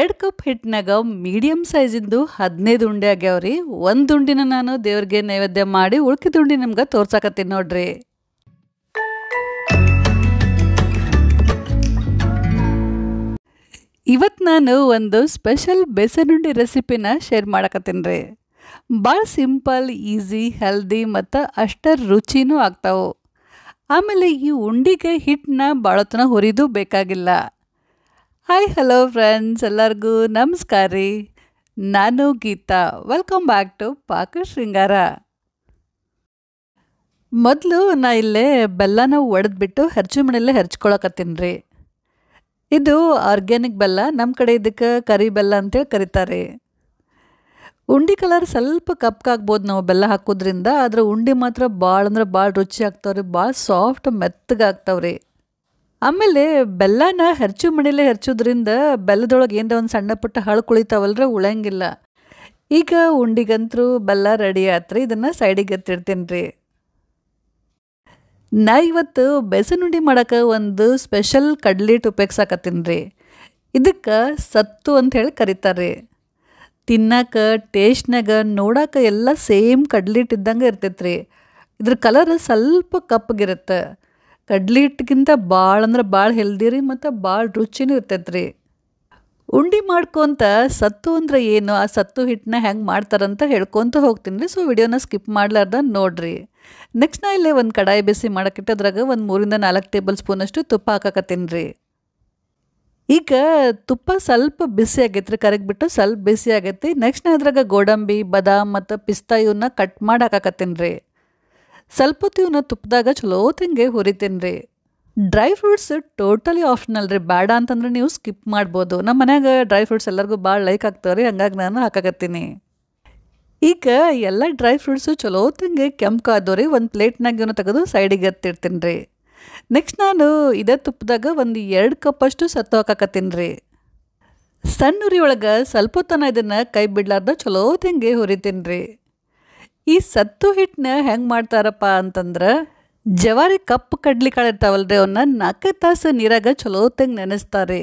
ಎರಡು cup ಹಿಟ್ಟಿನಾಗ medium ಸೈಜಿಂದು ಹದಿನೈದು ಉಂಡೆ ರೀ ಒಂದು ಉಂಡಿನ ನಾನು ದೇವ್ರಿಗೆ ನೈವೇದ್ಯ ಮಾಡಿ ಉಳ್ಕಿದ ಉಂಡಿ ನಿಮ್ಗೆ ತೋರ್ಸಕತ್ತೀನಿ ನೋಡ್ರಿ ಇವತ್ತು ನಾನು ಒಂದು ಸ್ಪೆಷಲ್ ಬೇಸನ್ ರೆಸಿಪಿನ ಶೇರ್ ಮಾಡಕತ್ತೀನಿ ರೀ ಭಾಳ ಸಿಂಪಲ್ ಈಸಿ ಹೆಲ್ದಿ ಮತ್ತು ಅಷ್ಟರ ರುಚಿನೂ ಆಗ್ತಾವೆ ಆಮೇಲೆ ಈ ಉಂಡಿಗೆ ಹಿಟ್ಟನ್ನ ಭಾಳತನ ಹುರಿದು ಬೇಕಾಗಿಲ್ಲ ಹಾಯ್ ಹಲೋ ಫ್ರೆಂಡ್ಸ್ ಎಲ್ಲರಿಗೂ ನಮಸ್ಕಾರ ರೀ ನಾನು ಗೀತಾ ವೆಲ್ಕಮ್ ಬ್ಯಾಕ್ ಟು ಪಾಕ ಶೃಂಗಾರ ಮೊದಲು ನಾ ಇಲ್ಲೇ ಬೆಲ್ಲನ ಒಡೆದ್ಬಿಟ್ಟು ಹೆರ್ಚು ಮನೆಯಲ್ಲೇ ಹೆರ್ಚ್ಕೊಳಕತ್ತೀನಿ ರೀ ಇದು ಆರ್ಗ್ಯಾನಿಕ್ ಬೆಲ್ಲ ನಮ್ಮ ಕಡೆ ಇದಕ್ಕೆ ಕರಿ ಬೆಲ್ಲ ಅಂತೇಳಿ ಕರೀತಾರೆ ಉಂಡಿ ಕಲರ್ ಸ್ವಲ್ಪ ಕಪ್ಕಾಗ್ಬೋದು ನಾವು ಬೆಲ್ಲ ಹಾಕೋದ್ರಿಂದ ಆದರೆ ಉಂಡೆ ಮಾತ್ರ ಭಾಳ ಅಂದ್ರೆ ಭಾಳ ರುಚಿ ಆಗ್ತಾವ್ರಿ ಭಾಳ ಸಾಫ್ಟ್ ಮೆತ್ತಗಾಗ್ತಾವ್ರಿ ಆಮೇಲೆ ಬೆಲ್ಲನ ಹೆರ್ಚು ಮಣಿಲೆ ಹೆರ್ಚೋದ್ರಿಂದ ಬೆಲ್ಲದೊಳಗೆ ಏನರ ಒಂದು ಸಣ್ಣ ಪುಟ್ಟ ಹಳು ಕುಳಿತಾವಲ್ರ ಉಳಂಗಿಲ್ಲ ಈಗ ಉಂಡಿಗಂತರೂ ಬೆಲ್ಲ ರೆಡಿ ಆತ್ರಿ ಇದನ್ನು ಸೈಡಿಗೆ ಎತ್ತಿಡ್ತೀನಿ ರೀ ನಾ ಇವತ್ತು ಉಂಡಿ ಮಾಡೋಕೆ ಒಂದು ಸ್ಪೆಷಲ್ ಕಡ್ಲಿಟ್ಟು ಹಿಟ್ಟು ಉಪಯೋಗಿಸಾಕತ್ತೀನಿ ರೀ ಇದಕ್ಕೆ ಸತ್ತು ಅಂತ ಹೇಳಿ ಕರೀತಾರೆ ತಿನ್ನಕ ಟೇಸ್ಟ್ನಾಗ ನೋಡಕ್ಕೆ ಎಲ್ಲ ಸೇಮ್ ಕಡ್ಲಿ ಇರ್ತೈತ್ರಿ ಇದ್ದಂಗೆ ಇರ್ತೈತೆ ರೀ ಇದ್ರ ಕಲರ್ ಸ್ವಲ್ಪ ಕಪ್ಪಗಿರುತ್ತೆ ಕಡ್ಲಿ ಹಿಟ್ಟಿಗಿಂತ ಭಾಳ ಅಂದ್ರೆ ಭಾಳ ಹೆಲ್ದಿ ರೀ ಮತ್ತು ಭಾಳ ರುಚಿನೂ ಇರ್ತೈತೆ ರೀ ಉಂಡೆ ಮಾಡ್ಕೊಂತ ಸತ್ತು ಅಂದರೆ ಏನು ಆ ಸತ್ತು ಹಿಟ್ಟನ್ನ ಹೆಂಗೆ ಮಾಡ್ತಾರಂತ ಹೇಳ್ಕೊತ ಹೋಗ್ತೀನಿ ರೀ ಸೊ ವಿಡಿಯೋನ ಸ್ಕಿಪ್ ಮಾಡಲಾರ್ದ ನೋಡಿರಿ ನೆಕ್ಸ್ಟ್ ನಾ ಇಲ್ಲೇ ಒಂದು ಕಡಾಯಿ ಬಿಸಿ ಅದ್ರಾಗ ಒಂದು ಮೂರಿಂದ ನಾಲ್ಕು ಟೇಬಲ್ ಸ್ಪೂನಷ್ಟು ತುಪ್ಪ ಹಾಕಕತ್ತೀನಿ ರೀ ಈಗ ತುಪ್ಪ ಸ್ವಲ್ಪ ಬಿಸಿ ಆಗೈತೆ ರೀ ಕರಗಿಬಿಟ್ಟು ಸ್ವಲ್ಪ ಬಿಸಿ ಆಗೈತಿ ನೆಕ್ಸ್ಟ್ ನಾ ಇದ್ರಾಗ ಗೋಡಂಬಿ ಬದಾಮ್ ಮತ್ತು ಪಿಸ್ತಾ ಇವನ್ನ ಕಟ್ ಮಾಡಿ ಹಾಕಕತ್ತೀನಿ ರೀ ಸ್ವಲ್ಪ ತುಪ್ಪದಾಗ ತುಪ್ಪದಾಗ ತಿಂಗೆ ಹುರಿತೀನಿ ರೀ ಡ್ರೈ ಫ್ರೂಟ್ಸ್ ಟೋಟಲಿ ಆಪ್ಷನಲ್ ರೀ ಬೇಡ ಅಂತಂದ್ರೆ ನೀವು ಸ್ಕಿಪ್ ಮಾಡ್ಬೋದು ನಮ್ಮ ಮನ್ಯಾಗ ಡ್ರೈ ಫ್ರೂಟ್ಸ್ ಎಲ್ಲರಿಗೂ ಭಾಳ ಲೈಕ್ ಆಗ್ತಾವ್ರಿ ಹಂಗಾಗಿ ನಾನು ಹಾಕಾಕತ್ತೀನಿ ಈಗ ಎಲ್ಲ ಡ್ರೈ ಫ್ರೂಟ್ಸು ಚಲೋ ತಿಂಗೆ ಕೆಂಪು ಕಾದವ್ರಿ ಒಂದು ಪ್ಲೇಟ್ನಾಗ ಇವನು ತೆಗೆದು ಸೈಡಿಗೆ ಎತ್ತಿರ್ತೀನಿ ರೀ ನೆಕ್ಸ್ಟ್ ನಾನು ಇದೇ ತುಪ್ಪದಾಗ ಒಂದು ಎರಡು ಕಪ್ಪಷ್ಟು ಸತ್ತು ಹಾಕಾಕತ್ತೀನಿ ರೀ ಸಣ್ಣ ಉರಿ ಒಳಗೆ ಸ್ವಲ್ಪ ತನ ಇದನ್ನು ಕೈ ಬಿಡ್ಲಾರ್ದ ಚಲೋ ತಿಂಗೆ ಹುರಿತೀನಿ ರೀ ಈ ಸತ್ತು ಹಿಟ್ಟನ್ನ ಹೆಂಗೆ ಮಾಡ್ತಾರಪ್ಪ ಅಂತಂದ್ರೆ ಜವಾರಿ ಕಪ್ಪು ಕಡ್ಲಿ ಕಾಳು ಇರ್ತಾವಲ್ಲ ರೀ ಅವನ್ನ ನಾಲ್ಕು ತಾಸು ನೀರಾಗ ಚಲೋತ್ತಂಗೆ ನೆನೆಸ್ತಾರೆ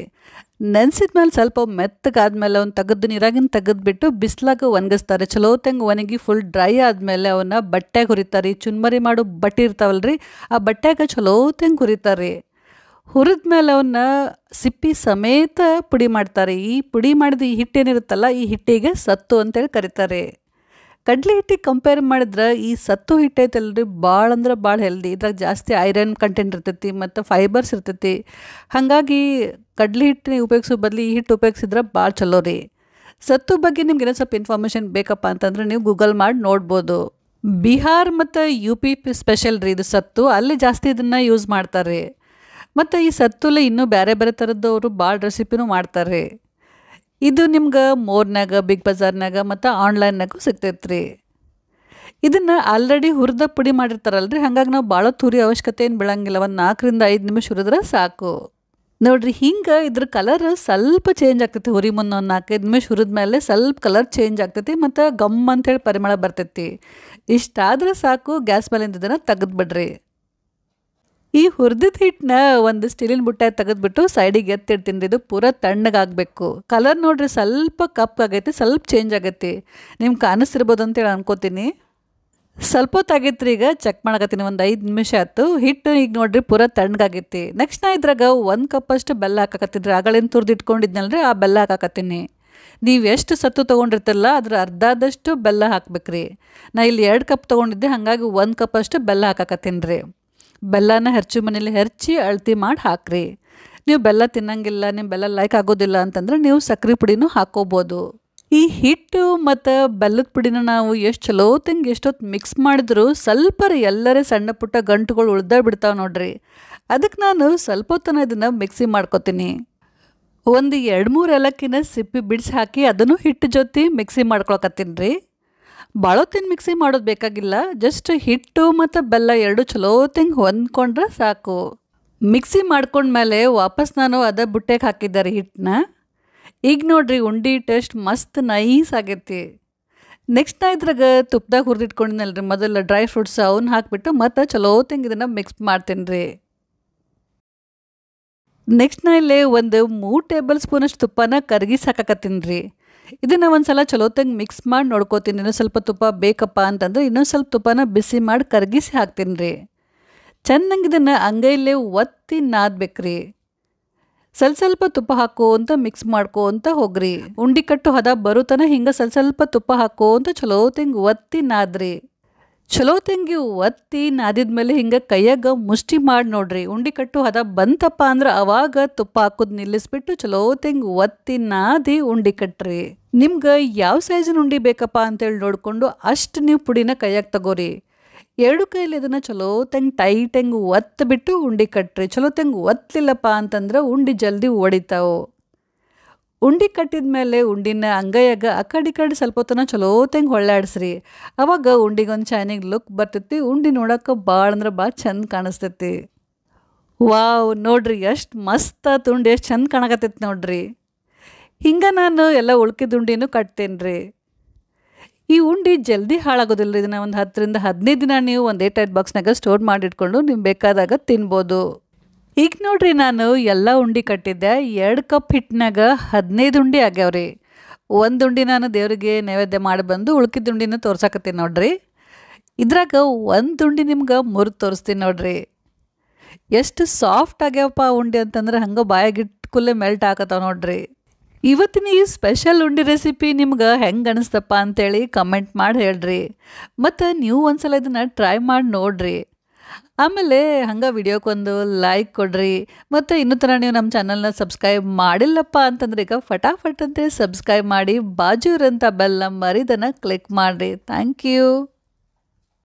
ನೆನೆಸಿದ ಮೇಲೆ ಸ್ವಲ್ಪ ಮೆತ್ತಗಾದ್ಮೇಲೆ ಅವ್ನು ತೆಗೆದು ನೀರಾಗಿನ ತೆಗೆದ್ಬಿಟ್ಟು ಬಿಸಿಲಾಗ ಒಣಗಿಸ್ತಾರೆ ಚಲೋತ್ತಂಗೆ ಒಣಗಿ ಫುಲ್ ಡ್ರೈ ಆದಮೇಲೆ ಅವನ್ನ ಬಟ್ಟೆಗೆ ಹುರಿತಾರೆ ಚುನ್ಮರಿ ಮಾಡೋ ಬಟ್ಟೆ ಇರ್ತಾವಲ್ರಿ ಆ ಬಟ್ಟೆಗೆ ಚಲೋತ್ತಂಗೆ ಹುರಿತಾರೆ ಹುರಿದ ಮೇಲೆ ಅವನ್ನ ಸಿಪ್ಪಿ ಸಮೇತ ಪುಡಿ ಮಾಡ್ತಾರೆ ಈ ಪುಡಿ ಮಾಡಿದ ಈ ಹಿಟ್ಟೇನಿರುತ್ತಲ್ಲ ಈ ಹಿಟ್ಟಿಗೆ ಸತ್ತು ಅಂತೇಳಿ ಕರೀತಾರೆ ಕಡಲೆ ಹಿಟ್ಟಿಗೆ ಕಂಪೇರ್ ಮಾಡಿದ್ರೆ ಈ ಸತ್ತು ಹಿಟ್ಟೈತಲ್ರಿ ಭಾಳ ಅಂದ್ರೆ ಭಾಳ ಹೆಲ್ದಿ ಇದ್ರಾಗ ಜಾಸ್ತಿ ಐರನ್ ಕಂಟೆಂಟ್ ಇರ್ತೈತಿ ಮತ್ತು ಫೈಬರ್ಸ್ ಇರ್ತೈತಿ ಹಾಗಾಗಿ ಕಡಲೆ ಹಿಟ್ಟಿನ ಉಪಯೋಗಿಸೋ ಬದಲು ಈ ಹಿಟ್ಟು ಉಪಯೋಗಿಸಿದ್ರೆ ಭಾಳ ಚಲೋ ರೀ ಸತ್ತು ಬಗ್ಗೆ ನಿಮ್ಗೆ ಏನೋ ಸ್ವಲ್ಪ ಇನ್ಫಾರ್ಮೇಷನ್ ಬೇಕಪ್ಪ ಅಂತಂದ್ರೆ ನೀವು ಗೂಗಲ್ ಮಾಡಿ ನೋಡ್ಬೋದು ಬಿಹಾರ್ ಮತ್ತು ಯು ಪಿ ಸ್ಪೆಷಲ್ ರೀ ಇದು ಸತ್ತು ಅಲ್ಲಿ ಜಾಸ್ತಿ ಇದನ್ನು ಯೂಸ್ ಮಾಡ್ತಾರೆ ಮತ್ತು ಈ ಸತ್ತುಲ್ಲ ಇನ್ನೂ ಬೇರೆ ಬೇರೆ ಥರದ್ದು ಅವರು ಭಾಳ ರೆಸಿಪಿನೂ ಮಾಡ್ತಾರೆ ಇದು ನಿಮ್ಗೆ ಮೋರ್ನಾಗ ಬಿಗ್ ಬಜಾರ್ನಾಗ ಮತ್ತು ಆನ್ಲೈನ್ನಾಗೂ ಸಿಗ್ತೈತ್ರಿ ಇದನ್ನು ಆಲ್ರೆಡಿ ಹುರಿದ ಪುಡಿ ಮಾಡಿರ್ತಾರಲ್ಲ ರೀ ಹಾಗಾಗಿ ನಾವು ಭಾಳ ತುರಿ ಅವಶ್ಯಕತೆ ಏನು ಬೀಳಂಗಿಲ್ಲ ಒಂದು ನಾಲ್ಕರಿಂದ ಐದು ನಿಮಿಷ ಹುರಿದ್ರೆ ಸಾಕು ನೋಡ್ರಿ ಹಿಂಗೆ ಇದ್ರ ಕಲರ್ ಸ್ವಲ್ಪ ಚೇಂಜ್ ಆಗ್ತೈತಿ ಹುರಿ ಮುಂದೆ ಒಂದು ನಾಲ್ಕೈದು ನಿಮಿಷ ಹುರಿದ ಮೇಲೆ ಸ್ವಲ್ಪ ಕಲರ್ ಚೇಂಜ್ ಆಗ್ತೈತಿ ಮತ್ತು ಗಮ್ ಅಂತೇಳಿ ಪರಿಮಳ ಬರ್ತೈತಿ ಇಷ್ಟಾದರೆ ಸಾಕು ಗ್ಯಾಸ್ ಮೇಲಿಂದ ಇದನ್ನು ತೆಗೆದುಬಿಡ್ರಿ ಈ ಹುರಿದ ಹಿಟ್ಟನ್ನ ಒಂದು ಸ್ಟೀಲಿನ ಬುಟ್ಟೆ ತೆಗೆದ್ಬಿಟ್ಟು ಸೈಡಿಗೆ ಎತ್ತಿಡ್ತೀನಿ ಇದು ಪೂರ ತಣ್ಣಗಾಗಬೇಕು ಕಲರ್ ನೋಡ್ರಿ ಸ್ವಲ್ಪ ಕಪ್ಪಾಗೈತಿ ಸ್ವಲ್ಪ ಚೇಂಜ್ ಆಗೈತಿ ನಿಮ್ಗೆ ಕಾಣಿಸ್ತಿರ್ಬೋದು ಅಂತೇಳಿ ಅನ್ಕೋತೀನಿ ಸ್ವಲ್ಪ ಹೊತ್ತಾಗಿತ್ತು ಈಗ ಚೆಕ್ ಮಾಡಕತ್ತೀನಿ ಒಂದು ಐದು ನಿಮಿಷ ಆಯ್ತು ಹಿಟ್ಟು ಈಗ ನೋಡ್ರಿ ಪೂರ ತಣ್ಣಗಾಗೈತಿ ನೆಕ್ಸ್ಟ್ ನಾ ಇದ್ರಾಗ ಒಂದು ಕಪ್ಪಷ್ಟು ಬೆಲ್ಲ ಹಾಕತ್ತಿದ್ರೆ ಆಗಳಿಂದ ಇಟ್ಕೊಂಡಿದ್ನಲ್ರಿ ಆ ಬೆಲ್ಲ ಹಾಕಕತ್ತೀನಿ ನೀವು ಎಷ್ಟು ಸತ್ತು ತೊಗೊಂಡಿರ್ತಿರಲ್ಲ ಅದ್ರ ಅರ್ಧದಷ್ಟು ಬೆಲ್ಲ ಹಾಕ್ಬೇಕ್ರಿ ನಾ ಇಲ್ಲಿ ಎರಡು ಕಪ್ ತೊಗೊಂಡಿದ್ದೆ ಹಾಗಾಗಿ ಒಂದು ಕಪ್ಪಷ್ಟು ಬೆಲ್ಲ ಹಾಕಕತ್ತೀನಿ ರೀ ಬೆಲ್ಲನ ಹೆರ್ಚಿ ಮನೇಲಿ ಹೆರ್ಚಿ ಅಳತಿ ಮಾಡಿ ಹಾಕ್ರಿ ನೀವು ಬೆಲ್ಲ ತಿನ್ನಂಗಿಲ್ಲ ನಿಮ್ಮ ಬೆಲ್ಲ ಲೈಕ್ ಆಗೋದಿಲ್ಲ ಅಂತಂದ್ರೆ ನೀವು ಸಕ್ಕರೆ ಪುಡಿನೂ ಹಾಕೋಬೋದು ಈ ಹಿಟ್ಟು ಮತ್ತು ಬೆಲ್ಲದ ಪುಡಿನ ನಾವು ಎಷ್ಟು ಚಲೋ ತಿಂಗೆ ಎಷ್ಟೊತ್ತು ಮಿಕ್ಸ್ ಮಾಡಿದ್ರು ಸ್ವಲ್ಪ ಎಲ್ಲರೇ ಸಣ್ಣ ಪುಟ್ಟ ಗಂಟುಗಳು ಉಳ್ದಾ ಬಿಡ್ತಾವೆ ನೋಡ್ರಿ ಅದಕ್ಕೆ ನಾನು ಸ್ವಲ್ಪ ಹೊತ್ತನ ಇದನ್ನು ಮಿಕ್ಸಿ ಮಾಡ್ಕೊತೀನಿ ಒಂದು ಎರಡು ಮೂರು ಎಲಕ್ಕಿನ ಸಿಪ್ಪಿ ಬಿಡಿಸಿ ಹಾಕಿ ಅದನ್ನು ಹಿಟ್ಟು ಜೊತೆ ಮಿಕ್ಸಿ ಮಾಡ್ಕೊಳಕತ್ತೀನಿ ರೀ ಭಾಳೊತ್ತಿನ ಮಿಕ್ಸಿ ಮಾಡೋದು ಬೇಕಾಗಿಲ್ಲ ಜಸ್ಟ್ ಹಿಟ್ಟು ಮತ್ತು ಬೆಲ್ಲ ಎರಡು ಚಲೋ ತಿಂಗ್ ಹೊಂದ್ಕೊಂಡ್ರೆ ಸಾಕು ಮಿಕ್ಸಿ ಮಾಡ್ಕೊಂಡ್ಮೇಲೆ ವಾಪಸ್ ನಾನು ಅದೇ ಬುಟ್ಟೆಗೆ ಹಾಕಿದ್ದಾರೆ ಹಿಟ್ಟನ್ನ ಈಗ ನೋಡ್ರಿ ಉಂಡಿ ಟೇಸ್ಟ್ ಮಸ್ತ್ ನೈಸ್ ಆಗೈತಿ ನೆಕ್ಸ್ಟ್ ನಾ ಇದ್ರಾಗ ತುಪ್ಪದಾಗ ಹುರಿದಿಟ್ಕೊಂಡಿನಲ್ಲ ರೀ ಮೊದಲು ಡ್ರೈ ಫ್ರೂಟ್ಸ್ ಅವನ್ನ ಹಾಕಿಬಿಟ್ಟು ಮತ್ತು ಚಲೋ ಇದನ್ನು ಮಿಕ್ಸ್ ಮಾಡ್ತೀನಿ ರೀ ನೆಕ್ಸ್ಟ್ ನಾ ಇಲ್ಲಿ ಒಂದು ಮೂರು ಟೇಬಲ್ ಸ್ಪೂನಷ್ಟು ತುಪ್ಪನ ಕರಗಿಸಾಕತ್ತೀನಿ ರೀ ಇದನ್ನು ಒಂದು ಸಲ ಚಲೋತ್ತಂಗೆ ಮಿಕ್ಸ್ ಮಾಡಿ ನೋಡ್ಕೋತೀನಿ ಇನ್ನೊಂದು ಸ್ವಲ್ಪ ತುಪ್ಪ ಬೇಕಪ್ಪ ಅಂತಂದ್ರೆ ಇನ್ನೊಂದು ಸ್ವಲ್ಪ ತುಪ್ಪನ ಬಿಸಿ ಮಾಡಿ ಕರಗಿಸಿ ಹಾಕ್ತೀನಿ ರೀ ಚೆನ್ನಾಗಿ ಇದನ್ನು ಅಂಗೈಲೇ ಒತ್ತಿ ರೀ ಸ್ವಲ್ಪ ಸ್ವಲ್ಪ ತುಪ್ಪ ಅಂತ ಮಿಕ್ಸ್ ಮಾಡ್ಕೋ ಅಂತ ಹೋಗ್ರಿ ಉಂಡಿ ಕಟ್ಟು ಹದ ಬರುತನ ಹಿಂಗೆ ಸ್ವಲ್ಪ ಸ್ವಲ್ಪ ತುಪ್ಪ ಹಾಕೋ ಅಂತ ಚಲೋತಿಂಗೆ ಒತ್ತಿ ನಾದ್ರಿ ಚಲೋ ತಂಗಿ ಒತ್ತಿ ನಾದಿದ್ಮೇಲೆ ಮೇಲೆ ಹಿಂಗೆ ಕೈಯಾಗ ಮುಷ್ಟಿ ಮಾಡಿ ನೋಡ್ರಿ ಉಂಡಿ ಕಟ್ಟು ಹದ ಬಂತಪ್ಪ ಅಂದ್ರೆ ಅವಾಗ ತುಪ್ಪ ಹಾಕುದ್ ನಿಲ್ಲಿಸ್ಬಿಟ್ಟು ಚಲೋ ತಂಗಿ ಒತ್ತಿ ನಾದಿ ಉಂಡಿ ಕಟ್ಟ್ರಿ ನಿಮ್ಗೆ ಯಾವ ಸೈಜಿನ ಉಂಡಿ ಬೇಕಪ್ಪ ಅಂತೇಳಿ ನೋಡಿಕೊಂಡು ಅಷ್ಟು ನೀವು ಪುಡಿನ ಕೈಯಾಗ ತಗೋರಿ ಎರಡು ಕೈಲಿ ಇದನ್ನು ಚಲೋ ತೆಂಗ್ ಟೈಟ್ ಹೆಂಗೆ ಒತ್ತಿಬಿಟ್ಟು ಬಿಟ್ಟು ಉಂಡಿ ಕಟ್ಟ್ರಿ ಚಲೋ ತೆಂಗ್ ಒತ್ತಲಿಲ್ಲಪ್ಪ ಅಂತಂದ್ರೆ ಉಂಡಿ ಜಲ್ದಿ ಒಡಿತಾವು ಉಂಡಿ ಕಟ್ಟಿದ ಮೇಲೆ ಉಂಡಿನ ಅಂಗೈಯಾಗ ಆ ಕಡೆ ಕಡೆ ಸ್ವಲ್ಪ ಹೊತ್ತನ ಚಲೋತಂಗೆ ಹೊಳ್ಳಾಡ್ಸ್ರಿ ಅವಾಗ ಉಂಡಿಗೊಂದು ಚೆನ್ನಾಗಿ ಲುಕ್ ಬರ್ತೈತಿ ಉಂಡಿ ನೋಡೋಕೆ ಭಾಳ ಅಂದ್ರೆ ಭಾಳ ಚಂದ ಕಾಣಿಸ್ತೈತಿ ವಾವ್ ನೋಡ್ರಿ ಎಷ್ಟು ಮಸ್ತ್ ತುಂಡು ಎಷ್ಟು ಚಂದ ಕಾಣಕತ್ತೈತಿ ನೋಡ್ರಿ ಹಿಂಗೆ ನಾನು ಎಲ್ಲ ಉಳ್ಕಿದ ಉಂಡಿನೂ ಕಟ್ತೇನೆ ರೀ ಈ ಉಂಡೆ ಜಲ್ದಿ ಹಾಳಾಗೋದಿಲ್ಲ ರೀ ಇದನ್ನ ಒಂದು ಹತ್ತರಿಂದ ಹದಿನೈದು ದಿನ ನೀವು ಒಂದು ಏಟ್ ಏಟ್ ಬಾಕ್ಸ್ನಾಗ ಸ್ಟೋರ್ ಮಾಡಿಟ್ಕೊಂಡು ನಿಮ್ಗೆ ಬೇಕಾದಾಗ ತಿನ್ಬೋದು ಈಗ ನೋಡ್ರಿ ನಾನು ಎಲ್ಲ ಉಂಡೆ ಕಟ್ಟಿದ್ದೆ ಎರಡು ಕಪ್ ಹಿಟ್ಟಿನಾಗ ಹದಿನೈದು ಉಂಡಿ ಆಗ್ಯಾವ್ರಿ ಒಂದು ಉಂಡೆ ನಾನು ದೇವರಿಗೆ ನೈವೇದ್ಯ ಮಾಡಿ ಬಂದು ಉಳ್ಕಿದ ಉಂಡಿನ ತೋರ್ಸಕತ್ತೀನಿ ನೋಡ್ರಿ ಇದ್ರಾಗ ಒಂದು ಉಂಡಿ ನಿಮ್ಗೆ ಮುರು ತೋರಿಸ್ತೀನಿ ನೋಡ್ರಿ ಎಷ್ಟು ಸಾಫ್ಟ್ ಆಗ್ಯಾವಪ್ಪ ಉಂಡೆ ಅಂತಂದ್ರೆ ಹಂಗೆ ಬಾಯಾಗಿಟ್ಕುಲ್ಲೇ ಮೆಲ್ಟ್ ಹಾಕತ್ತಾವ ನೋಡ್ರಿ ಇವತ್ತಿನ ಈ ಸ್ಪೆಷಲ್ ಉಂಡೆ ರೆಸಿಪಿ ನಿಮ್ಗೆ ಹೆಂಗೆ ಅನಿಸ್ತಪ್ಪ ಅಂತೇಳಿ ಕಮೆಂಟ್ ಮಾಡಿ ಹೇಳ್ರಿ ಮತ್ತು ನೀವು ಒಂದ್ಸಲ ಇದನ್ನು ಟ್ರೈ ಮಾಡಿ ನೋಡ್ರಿ ಆಮೇಲೆ ಹಂಗೆ ವಿಡಿಯೋಕ್ಕೊಂದು ಲೈಕ್ ಕೊಡ್ರಿ ಮತ್ತು ಇನ್ನೂ ಥರ ನೀವು ನಮ್ಮ ಚಾನಲ್ನ ಸಬ್ಸ್ಕ್ರೈಬ್ ಮಾಡಿಲ್ಲಪ್ಪ ಅಂತಂದ್ರೆ ಈಗ ಫಟಾಫಟ್ ಸಬ್ಸ್ಕ್ರೈಬ್ ಮಾಡಿ ಬಾಜು ಇರೋಂಥ ಬೆಲ್ ಮರಿದನ್ನು ಕ್ಲಿಕ್ ಮಾಡಿರಿ ಥ್ಯಾಂಕ್ ಯು